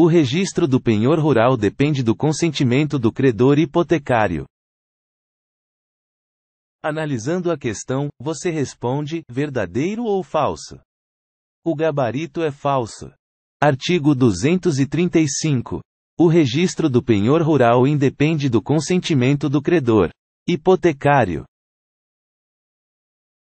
O registro do penhor rural depende do consentimento do credor hipotecário. Analisando a questão, você responde: verdadeiro ou falso? O gabarito é falso. Artigo 235. O registro do penhor rural independe do consentimento do credor hipotecário.